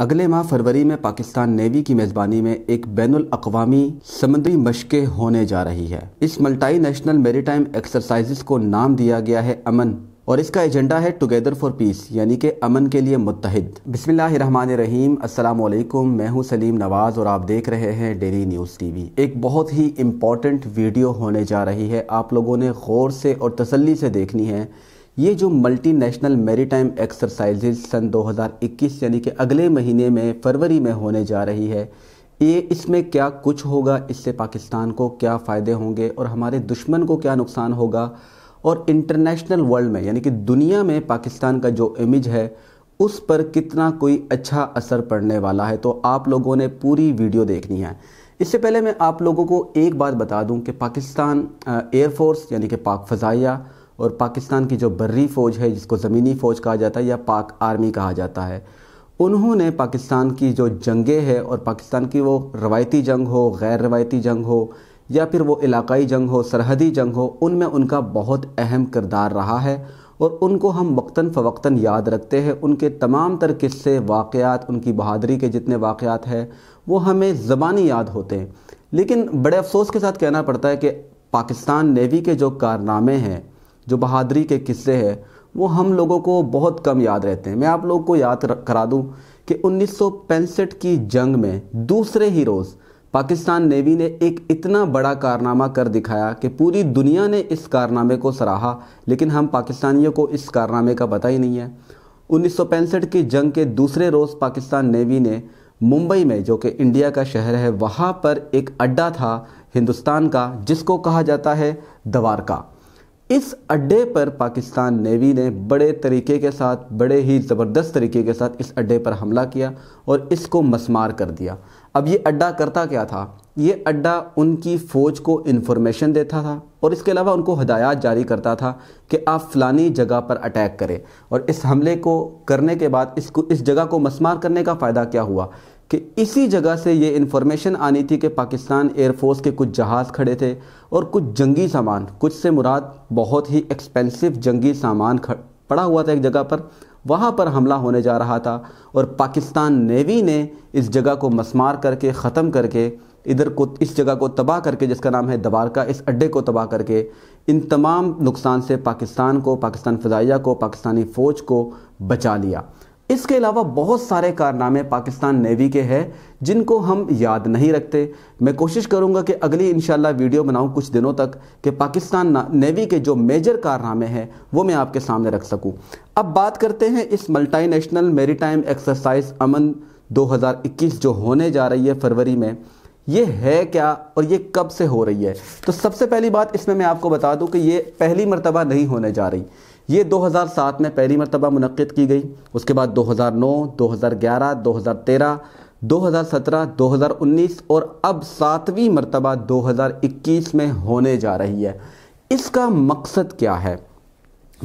अगले माह फरवरी में पाकिस्तान नेवी की मेज़बानी में एक बैन अवी समुद्री मशकें होने जा रही है इस मल्टाई नेशनल मेरीटाइम एक्सरसाइज को नाम दिया गया है अमन और इसका एजेंडा है टुगेदर फॉर पीस यानी के अमन के लिए मुतहद बिस्मिल्लाम असलकुम मैं हूं सलीम नवाज़ और आप देख रहे हैं डेली न्यूज़ टीवी एक बहुत ही इम्पोर्टेंट वीडियो होने जा रही है आप लोगों ने गौर से और तसल्ली से देखनी है ये जो मल्टीनेशनल टाइम एक्सरसाइजेज सन 2021 यानी कि अगले महीने में फरवरी में होने जा रही है ये इसमें क्या कुछ होगा इससे पाकिस्तान को क्या फ़ायदे होंगे और हमारे दुश्मन को क्या नुकसान होगा और इंटरनेशनल वर्ल्ड में यानी कि दुनिया में पाकिस्तान का जो इमेज है उस पर कितना कोई अच्छा असर पड़ने वाला है तो आप लोगों ने पूरी वीडियो देखनी है इससे पहले मैं आप लोगों को एक बात बता दूं कि पाकिस्तान एयरफोर्स यानी कि पाक फजाइया और पाकिस्तान की जो बर्री फ़ौज है जिसको ज़मीनी फ़ौज कहा जाता है या पाक आर्मी कहा जाता है उन्होंने पाकिस्तान की जो जंगे है और पाकिस्तान की वो रवायती जंग हो गैर रवायती जंग हो या फिर वो इलाकाई जंग हो सरहदी जंग हो उनमें उनका बहुत अहम किरदार रहा है और उनको हम वक्ता फ़वक्ता याद रखते हैं उनके तमाम तर किस्से वाक़ात उनकी बहादरी के जितने वाक़ात हैं वो हमें ज़बानी याद होते हैं लेकिन बड़े अफसोस के साथ कहना पड़ता है कि पाकिस्तान नेवी के जो कारनामे हैं जो बहादरी के किस्से हैं वो हम लोगों को बहुत कम याद रहते हैं मैं आप लोगों को याद करा दूं कि उन्नीस की जंग में दूसरे ही रोज़ पाकिस्तान नेवी ने एक इतना बड़ा कारनामा कर दिखाया कि पूरी दुनिया ने इस कारनामे को सराहा लेकिन हम पाकिस्तानियों को इस कारनामे का पता ही नहीं है उन्नीस की जंग के दूसरे रोज़ पाकिस्तान नेवी ने मुंबई में जो कि इंडिया का शहर है वहाँ पर एक अड्डा था हिंदुस्तान का जिसको कहा जाता है द्वारका इस अड्डे पर पाकिस्तान नेवी ने बड़े तरीके के साथ बड़े ही ज़बरदस्त तरीके के साथ इस अड्डे पर हमला किया और इसको मसमार कर दिया अब ये अड्डा करता क्या था ये अड्डा उनकी फ़ौज को इन्फॉर्मेशन देता था और इसके अलावा उनको हदायत जारी करता था कि आप फ़लानी जगह पर अटैक करें और इस हमले को करने के बाद इसको इस जगह को मसमार करने का फ़ायदा क्या हुआ कि इसी जगह से ये इन्फॉर्मेशन आनी थी कि पाकिस्तान एयरफोर्स के कुछ जहाज़ खड़े थे और कुछ जंगी सामान कुछ से मुराद बहुत ही एक्सपेंसिव जंगी सामान पड़ा हुआ था एक जगह पर वहाँ पर हमला होने जा रहा था और पाकिस्तान नेवी ने इस जगह को मसमार करके ख़त्म करके इधर को इस जगह को तबाह करके जिसका नाम है दबारका इस अड्डे को तबाह करके इन तमाम नुकसान से पाकिस्तान को पाकिस्तान फ़जाइया को पाकिस्तानी फ़ौज को बचा लिया इसके अलावा बहुत सारे कारनामे पाकिस्तान नेवी के हैं जिनको हम याद नहीं रखते मैं कोशिश करूंगा कि अगली इंशाल्लाह वीडियो बनाऊं कुछ दिनों तक कि पाकिस्तान नेवी के जो मेजर कारनामे हैं वो मैं आपके सामने रख सकूं अब बात करते हैं इस multi national maritime exercise Aman 2021 जो होने जा रही है फरवरी में ये है क्या और ये कब से हो रही है तो सबसे पहली बात इसमें मैं आपको बता दूँ कि ये पहली मरतबा नहीं होने जा रही ये 2007 में पहली मरतबा मनद की गई उसके बाद 2009, 2011, 2013, 2017, 2019 और अब सातवीं मरतबा 2021 में होने जा रही है इसका मकसद क्या है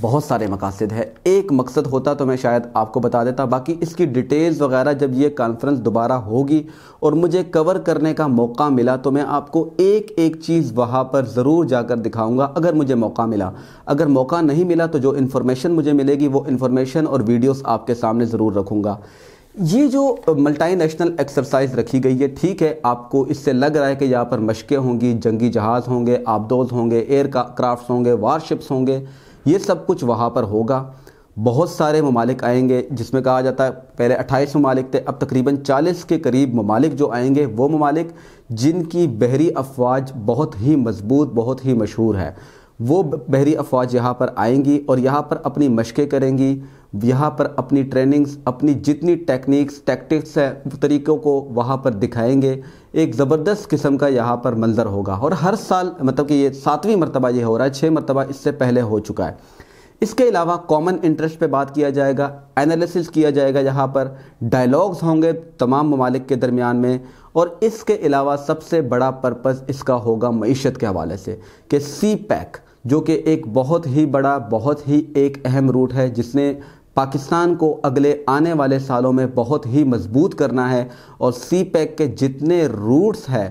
बहुत सारे मकासद है एक मकसद होता तो मैं शायद आपको बता देता बाकी इसकी डिटेल्स वगैरह जब ये कॉन्फ्रेंस दोबारा होगी और मुझे कवर करने का मौका मिला तो मैं आपको एक एक चीज़ वहाँ पर ज़रूर जाकर दिखाऊंगा अगर मुझे मौका मिला अगर मौका नहीं मिला तो जो इन्फॉर्मेशन मुझे मिलेगी वो इन्फॉर्मेशन और वीडियोज़ आपके सामने ज़रूर रखूँगा ये जो मल्टी नेशनल एक्सरसाइज रखी गई है ठीक है आपको इससे लग रहा है कि यहाँ पर मशक़ें होंगी जंगी जहाज़ होंगे आबदोज होंगे एयर क्राफ्ट होंगे वारशिप्स होंगे ये सब कुछ वहाँ पर होगा बहुत सारे ममालिक आएंगे जिसमें कहा जाता है पहले 28 ममालिक थे अब तकरीबन 40 के करीब ममालिक जो आएंगे वो ममालिक जिनकी बहरी अफवाज बहुत ही मजबूत बहुत ही मशहूर है वो बहरी अफवाज यहाँ पर आएंगी और यहाँ पर अपनी मशक़ें करेंगी यहाँ पर अपनी ट्रेनिंग्स अपनी जितनी टेक्निक्स टैक्टिक्स हैं तरीक़ों को वहाँ पर दिखाएंगे एक ज़बरदस्त किस्म का यहाँ पर मंजर होगा और हर साल मतलब कि ये सातवीं मरतबा ये हो रहा है छः मरतबा इससे पहले हो चुका है इसके अलावा कॉमन इंटरेस्ट पे बात किया जाएगा एनालिसिस किया जाएगा यहाँ पर डायलॉग्स होंगे तमाम ममालिक के दरमियान में और इसके अलावा सबसे बड़ा पर्पस इसका होगा मीशत के हवाले से कि सी पैक जो कि एक बहुत ही बड़ा बहुत ही एक अहम रूट है जिसने पाकिस्तान को अगले आने वाले सालों में बहुत ही मजबूत करना है और सी पैक के जितने रूट्स है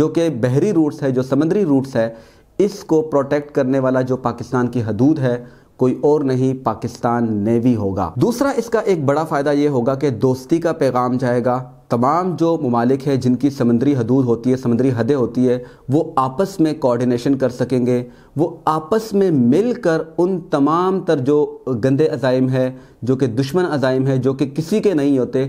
जो कि बहरी रूट्स है जो समंदरी रूट्स है इसको प्रोटेक्ट करने वाला जो पाकिस्तान की हदूद है कोई और नहीं पाकिस्तान नेवी होगा दूसरा इसका एक बड़ा फ़ायदा ये होगा कि दोस्ती का पैगाम जाएगा तमाम जो ममालिक हैं जिनकी समंदरी हदूद होती है समंदरी हदें होती है वो आपस में कोऑर्डिनेशन कर सकेंगे वो आपस में मिलकर उन तमाम तर जो गंदे अजाइम है जो कि दुश्मन अजाइम है जो कि किसी के नहीं होते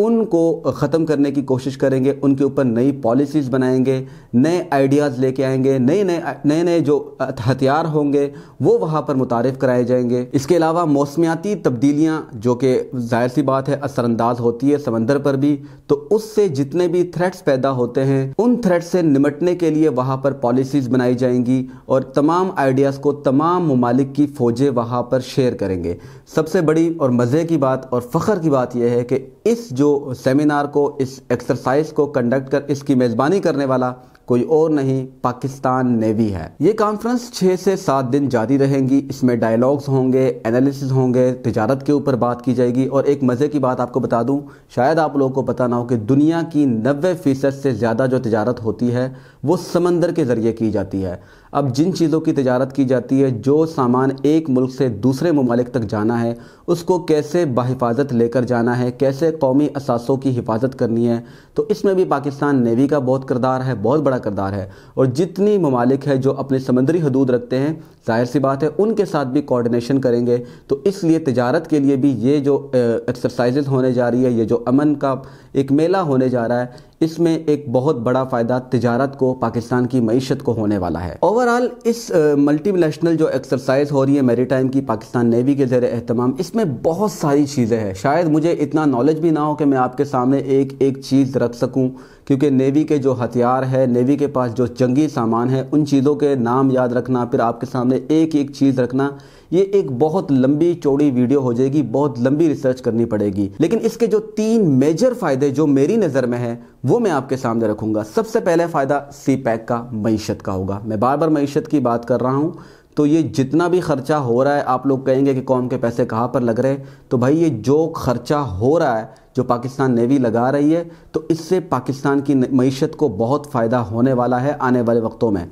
उनको ख़त्म करने की कोशिश करेंगे उनके ऊपर नई पॉलिसीज़ बनाएंगे नए आइडियाज़ लेके आएंगे नए नए नए नए जो हथियार होंगे वो वहाँ पर मुतारफ़ कराए जाएंगे इसके अलावा मौसमियाती तब्दीलियाँ जो कि जाहिर सी बात है असरअंदाज होती है समंदर पर भी तो उससे जितने भी थ्रेट्स पैदा होते हैं उन थ्रेट्स से निमटने के लिए वहाँ पर पॉलिसीज़ बनाई जाएंगी और तमाम आइडियाज़ को तमाम ममालिक की फ़ौजें वहाँ पर शेयर करेंगे सबसे बड़ी और मज़े की बात और फ़ख्र की बात यह है कि इस जो सेमिनार को इस एक्सरसाइज को कंडक्ट कर इसकी मेज़बानी करने वाला कोई और नहीं पाकिस्तान नेवी है ये कॉन्फ्रेंस छः से सात दिन जारी रहेंगी इसमें डायलॉग्स होंगे एनालिसिस होंगे तजारत के ऊपर बात की जाएगी और एक मज़े की बात आपको बता दूं शायद आप लोगों को पता ना हो कि दुनिया की नबे फ़ीसद से ज़्यादा जो तजारत होती है वो समंदर के ज़रिए की जाती है अब जिन चीज़ों की तजारत की जाती है जो सामान एक मुल्क से दूसरे ममालिक तक जाना है उसको कैसे बाहिफाजत लेकर जाना है कैसे कौमी असासों की हिफाजत करनी है तो इसमें भी पाकिस्तान नेवी का बहुत करदार है बहुत बड़ा करदार है और जितनी ममालिक है जो अपने समंदरी हदूद रखते हैं जाहिर सी बात है उनके साथ भी कोऑर्डिनेशन करेंगे तो इसलिए तजारत के लिए भी ये जो एक्सरसाइज़ होने जा रही है ये जो अमन का एक मेला होने जा रहा है इसमें एक बहुत बड़ा फ़ायदा तजारत को पाकिस्तान की मीशत को होने वाला है ओवरऑल इस मल्टी नेशनल जो एक्सरसाइज हो रही है मेरी टाइम की पाकिस्तान नेवी के ज़रिए अहतमाम इसमें बहुत सारी चीज़ें हैं शायद मुझे इतना नॉलेज भी ना हो कि मैं आपके सामने एक एक चीज़ रख सकूँ क्योंकि नेवी के जो हथियार है नेवी के पास जो जंगी सामान है उन चीज़ों के नाम याद रखना फिर आपके सामने एक एक चीज़ रखना ये एक बहुत लंबी चौड़ी वीडियो हो जाएगी बहुत लंबी रिसर्च करनी पड़ेगी लेकिन इसके जो तीन मेजर फायदे जो मेरी नज़र में है वो मैं आपके सामने रखूंगा सबसे पहले फ़ायदा सी पैक का मीशत का होगा मैं बार बार मीशत की बात कर रहा हूँ तो ये जितना भी खर्चा हो रहा है आप लोग कहेंगे कि कौम के पैसे कहाँ पर लग रहे हैं तो भाई ये जो खर्चा हो रहा है जो पाकिस्तान नेवी लगा रही है तो इससे पाकिस्तान की मीशत को बहुत फ़ायदा होने वाला है आने वाले वक्तों में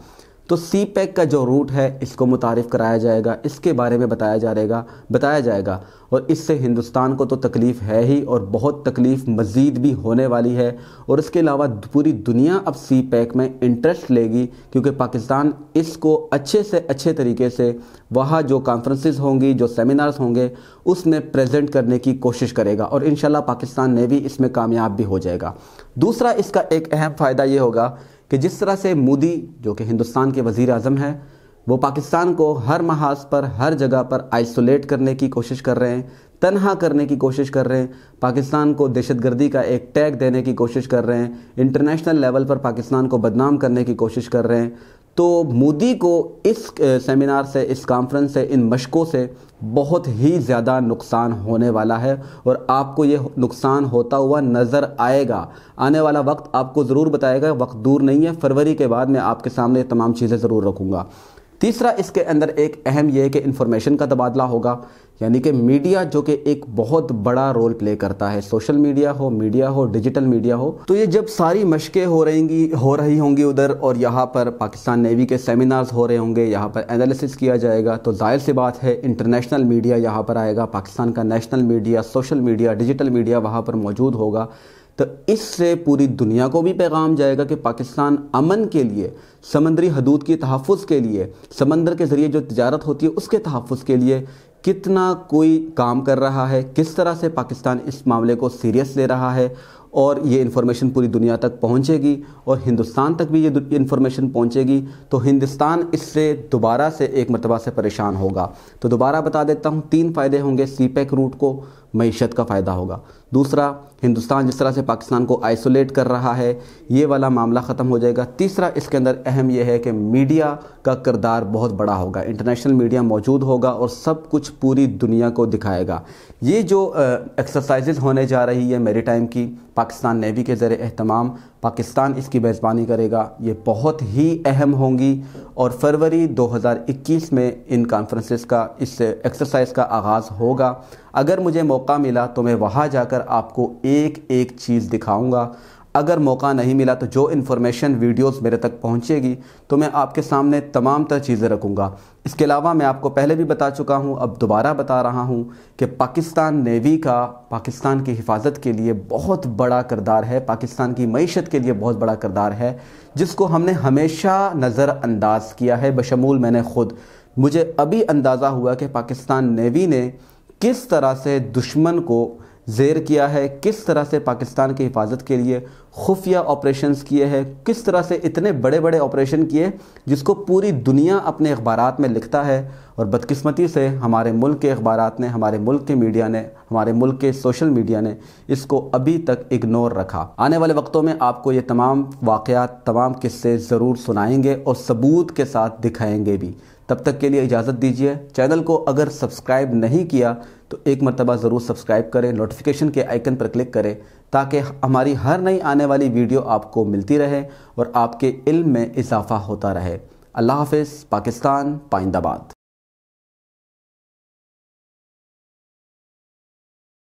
तो सी पैक का जो रूट है इसको मुतारफ़ कराया जाएगा इसके बारे में बताया जाएगा बताया जाएगा और इससे हिंदुस्तान को तो तकलीफ़ है ही और बहुत तकलीफ़ मज़ीद भी होने वाली है और इसके अलावा पूरी दुनिया अब सी पैक में इंटरेस्ट लेगी क्योंकि पाकिस्तान इसको अच्छे से अच्छे तरीके से वहाँ जो कॉन्फ्रेंस होंगी जो सेमिनार्स होंगे उसमें प्रेजेंट करने की कोशिश करेगा और इन पाकिस्तान ने भी इसमें कामयाब भी हो जाएगा दूसरा इसका एक अहम फ़ायदा ये होगा कि जिस तरह से मोदी जो कि हिंदुस्तान के वज़ी अजम हैं वो पाकिस्तान को हर महाज पर हर जगह पर आइसोलेट करने की कोशिश कर रहे हैं तनहा करने की कोशिश कर रहे हैं पाकिस्तान को दहशतगर्दी का एक टैग देने की कोशिश कर रहे हैं इंटरनेशनल लेवल पर पाकिस्तान को बदनाम करने की कोशिश कर रहे हैं तो मोदी को इस सेमिनार से इस कॉन्फ्रेंस से इन मशक़ों से बहुत ही ज़्यादा नुकसान होने वाला है और आपको ये नुकसान होता हुआ नज़र आएगा आने वाला वक्त आपको ज़रूर बताएगा वक्त दूर नहीं है फरवरी के बाद मैं आपके सामने तमाम चीज़ें ज़रूर रखूँगा तीसरा इसके अंदर एक अहम यह है कि इन्फॉर्मेशन का तबादला होगा यानी कि मीडिया जो कि एक बहुत बड़ा रोल प्ले करता है सोशल मीडिया हो मीडिया हो डिजिटल मीडिया हो तो ये जब सारी मशकें हो रहेंगी हो रही होंगी उधर और यहाँ पर पाकिस्तान नेवी के सेमिनार्स हो रहे होंगे यहाँ पर एनालिसिस किया जाएगा तो जाहिर सी बात है इंटरनेशनल मीडिया यहाँ पर आएगा पाकिस्तान का national media social media digital media वहाँ पर मौजूद होगा तो इससे पूरी दुनिया को भी पैगाम जाएगा कि पाकिस्तान अमन के लिए समंदरी हदूद की तहफ़ के लिए समंदर के ज़रिए जो तजारत होती है उसके तहफ़ के लिए कितना कोई काम कर रहा है किस तरह से पाकिस्तान इस मामले को सीरियस ले रहा है और ये इन्फॉर्मेशन पूरी दुनिया तक पहुंचेगी और हिंदुस्तान तक भी ये इन्फॉर्मेशन पहुंचेगी तो हिंदुस्तान इससे दोबारा से एक मरतबा से परेशान होगा तो दोबारा बता देता हूँ तीन फ़ायदे होंगे सी रूट e को मीशत का फ़ायदा होगा दूसरा हिंदुस्तान जिस तरह से पाकिस्तान को आइसोलेट कर रहा है ये वाला मामला ख़त्म हो जाएगा तीसरा इसके अंदर अहम यह है कि मीडिया का किरदार बहुत बड़ा होगा इंटरनेशनल मीडिया मौजूद होगा और सब कुछ पूरी दुनिया को दिखाएगा ये जो एक्सरसाइज होने जा रही है मेरी टाइम की पाकिस्तान नेवी के ज़र अहतमाम पाकिस्तान इसकी मेज़बानी करेगा ये बहुत ही अहम होंगी और फरवरी 2021 में इन कॉन्फ्रेंसेस का इस एक्सरसाइज का आगाज़ होगा अगर मुझे मौका मिला तो मैं वहाँ जाकर आपको एक एक चीज़ दिखाऊंगा अगर मौका नहीं मिला तो जो इन्फॉर्मेशन वीडियोस मेरे तक पहुंचेगी तो मैं आपके सामने तमाम तरह चीज़ें रखूँगा इसके अलावा मैं आपको पहले भी बता चुका हूँ अब दोबारा बता रहा हूँ कि पाकिस्तान नेवी का पाकिस्तान की हिफाजत के लिए बहुत बड़ा करदार है पाकिस्तान की मीशत के लिए बहुत बड़ा करदार है जिसको हमने हमेशा नज़रअंदाज किया है बशमूल मैंने ख़ुद मुझे अभी अंदाज़ा हुआ कि पाकिस्तान नेवी ने किस तरह से दुश्मन को जेर किया है किस तरह से पाकिस्तान की हिफाजत के लिए खुफिया ऑपरेशंस किए हैं किस तरह से इतने बड़े बड़े ऑपरेशन किए जिसको पूरी दुनिया अपने अखबार में लिखता है और बदकिस्मती से हमारे मुल्क के अखबार ने हमारे मुल्क के मीडिया ने हमारे मुल्क के सोशल मीडिया ने इसको अभी तक इग्नोर रखा आने वाले वक्तों में आपको ये तमाम वाक़ तमाम किस्से ज़रूर सुनाएंगे और सबूत के साथ दिखाएंगे भी तब तक के लिए इजाज़त दीजिए चैनल को अगर सब्सक्राइब नहीं किया तो एक मरतबा ज़रूर सब्सक्राइब करें नोटिफिकेशन के आइकन पर क्लिक करें ताकि हमारी हर नई आने वाली वीडियो आपको मिलती रहे और आपके इल्म में इजाफ़ा होता रहे अल्लाह हाफ पाकिस्तान पाइंदाबाद